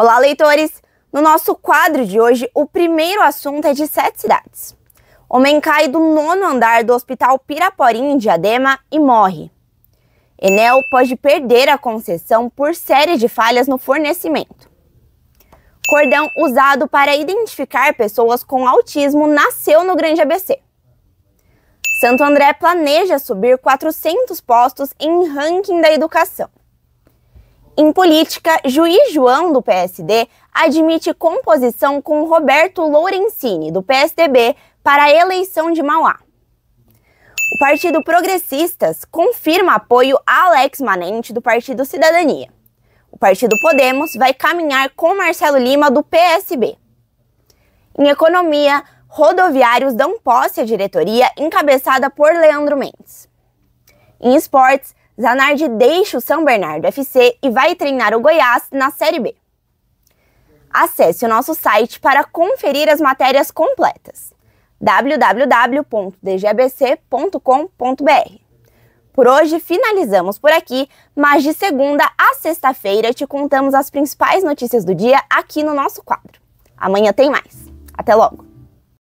Olá, leitores! No nosso quadro de hoje, o primeiro assunto é de sete cidades. Homem cai do nono andar do Hospital Piraporim, em Diadema, e morre. Enel pode perder a concessão por série de falhas no fornecimento. Cordão usado para identificar pessoas com autismo nasceu no Grande ABC. Santo André planeja subir 400 postos em ranking da educação. Em política, juiz João, do PSD, admite composição com Roberto Lourencini, do PSDB, para a eleição de Mauá. O Partido Progressistas confirma apoio a Alex Manente, do Partido Cidadania. O Partido Podemos vai caminhar com Marcelo Lima, do PSB. Em economia, rodoviários dão posse à diretoria encabeçada por Leandro Mendes. Em esportes, Zanardi deixa o São Bernardo FC e vai treinar o Goiás na Série B. Acesse o nosso site para conferir as matérias completas www.dgbc.com.br. Por hoje finalizamos por aqui, mas de segunda a sexta-feira te contamos as principais notícias do dia aqui no nosso quadro. Amanhã tem mais. Até logo!